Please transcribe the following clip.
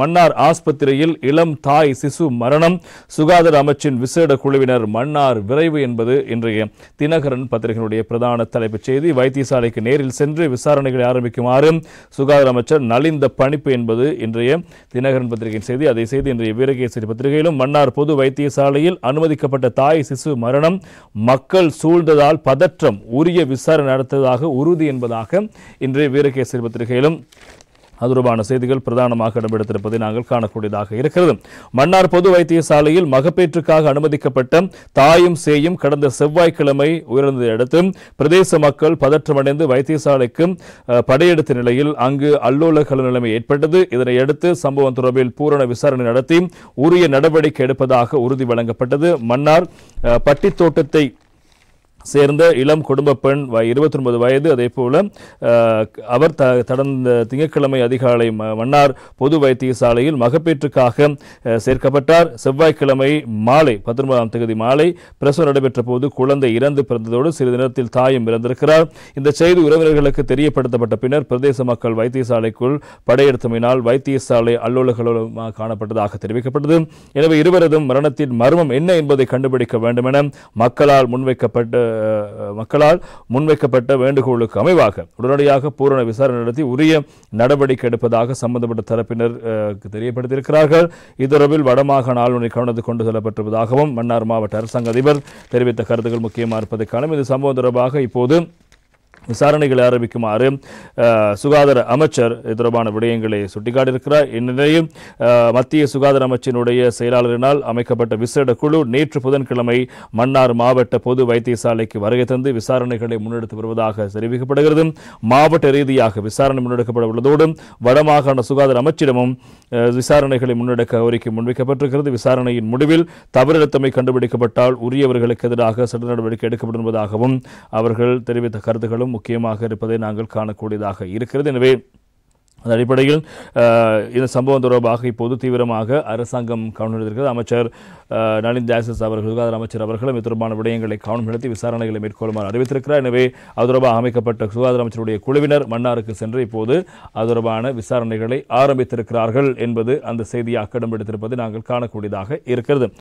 மன்னார் ஆஸ்பத்திரியில் இளம் தாய் சிசு மரணம் சுகாதார அமைச்சின் விசேட குழுவினர் மன்னார் விரைவு என்பது இன்றைய தினகரன் பத்திரிகையினுடைய பிரதான தலைப்புச் செய்தி வைத்தியசாலைக்கு நேரில் சென்று விசாரணைகளை ஆரம்பிக்குமாறு சுகாதார அமைச்சர் நலிந்த பணிப்பு என்பது இன்றைய தினகரன் பத்திரிகையின் செய்தி அதை செய்து இன்றைய வீரகேசரி பத்திரிகையிலும் மன்னார் பொது வைத்தியசாலையில் அனுமதிக்கப்பட்ட தாய் சிசு மரணம் மக்கள் சூழ்ந்ததால் பதற்றம் உரிய விசாரணை நடத்ததாக உறுதி என்பதாக இன்றைய வீரகேசரி பத்திரிகையிலும் அது செய்திகள் பிரதானமாக இடம்பெடுத்திருப்பதை நாங்கள் காணக்கூடியதாக இருக்கிறது மன்னார் பொது வைத்தியசாலையில் மகப்பேற்றுக்காக அனுமதிக்கப்பட்ட தாயும் சேயும் கடந்த செவ்வாய்க்கிழமை உயர்ந்ததையடுத்து பிரதேச மக்கள் பதற்றமடைந்து வைத்தியசாலைக்கு படையெடுத்த நிலையில் அங்கு அல்லோல நிலைமை ஏற்பட்டது இதனையடுத்து சம்பவம் தொடர்பில் பூரண விசாரணை நடத்தி உரிய நடவடிக்கை எடுப்பதாக உறுதி வழங்கப்பட்டது மன்னார் பட்டித்தோட்டத்தை சேர்ந்த இளம் குடும்ப பெண் இருபத்தி ஒன்பது வயது அதே போல அவர் கடந்த திங்கட்கிழமை அதிகாலை மன்னார் பொது வைத்தியசாலையில் மகப்பேற்றுக்காக சேர்க்கப்பட்டார் செவ்வாய்க்கிழமை மாலை பத்தொன்பதாம் தேதி மாலை பிரசவம் நடைபெற்ற போது குழந்தை இறந்து பிறந்ததோடு சிறிது நேரத்தில் தாயும் இறந்திருக்கிறார் இந்த செய்தி உறவினர்களுக்கு தெரியப்படுத்தப்பட்ட பின்னர் பிரதேச மக்கள் வைத்தியசாலைக்குள் படையெடுத்தமையினால் வைத்தியசாலை அல்லோலகலமாக காணப்பட்டதாக தெரிவிக்கப்பட்டது எனவே இருவரதும் மரணத்தின் மர்மம் என்ன என்பதை கண்டுபிடிக்க வேண்டும் என மக்களால் முன்வைக்கப்பட்ட மக்களால் முன்வைக்கப்பட்ட வேண்டுகோளுக்கு அமைவாக உடனடியாக பூரண விசாரணை நடத்தி உரிய நடவடிக்கை எடுப்பதாக சம்பந்தப்பட்ட தரப்பினர் தெரியப்படுத்தியிருக்கிறார்கள் இதுதொடர்பில் வடமாகாண ஆளுநரை கவனத்து கொண்டு செல்லப்பட்டிருப்பதாகவும் மன்னார் மாவட்ட அரசாங்க அதிபர் தெரிவித்த கருத்துக்கள் முக்கியமாக இருப்பதை காணும் இது சம்பவம் தொடர்பாக இப்போது விசாரணைகளை ஆரம்பிக்குமாறு சுகாதார அமைச்சர் இது தொடர்பான விடயங்களை சுட்டிக்காட்டியிருக்கிறார் இந்நிலையில் மத்திய சுகாதார அமைச்சினுடைய செயலாளரினால் அமைக்கப்பட்ட விசேட குழு நேற்று புதன்கிழமை மன்னார் மாவட்ட பொது வைத்தியசாலைக்கு வருகை தந்து விசாரணைகளை முன்னெடுத்து வருவதாக தெரிவிக்கப்படுகிறது மாவட்ட ரீதியாக விசாரணை முன்னெடுக்கப்பட உள்ளதோடு வடமாகாண சுகாதார அமைச்சிடமும் விசாரணைகளை முன்னெடுக்க கோரிக்கை முன்வைக்கப்பட்டிருக்கிறது விசாரணையின் முடிவில் தவறிடத்தமை கண்டுபிடிக்கப்பட்டால் உரியவர்களுக்கு எதிராக சட்ட நடவடிக்கை எடுக்கப்படும் என்பதாகவும் அவர்கள் தெரிவித்த கருத்துக்களும் விஷயங்களும் முக்கியமாக இருப்பதை நாங்கள் காணக்கூடியதாக இருக்கிறது எனவே அந்த அடிப்படையில் இந்த சம்பவம் தொடர்பாக இப்போது தீவிரமாக அரசாங்கம் கவனம் எடுத்திருக்கிறது அமைச்சர் நளின் ஜாசஸ் அவர்கள் சுகாதார அமைச்சர் அவர்களும் இது தொடர்பான விடயங்களை கவனம் நடத்தி விசாரணைகளை மேற்கொள்ளுமாறு அறிவித்திருக்கிறார் எனவே அது தொடர்பாக அமைக்கப்பட்ட சுகாதார அமைச்சருடைய குழுவினர் மன்னாருக்கு சென்று இப்போது அது தொடர்பான விசாரணைகளை ஆரம்பித்திருக்கிறார்கள் என்பது அந்த செய்தியாக இடம்பெடுத்திருப்பதை எடுத்திருப்பது நாங்கள் காணக்கூடியதாக இருக்கிறது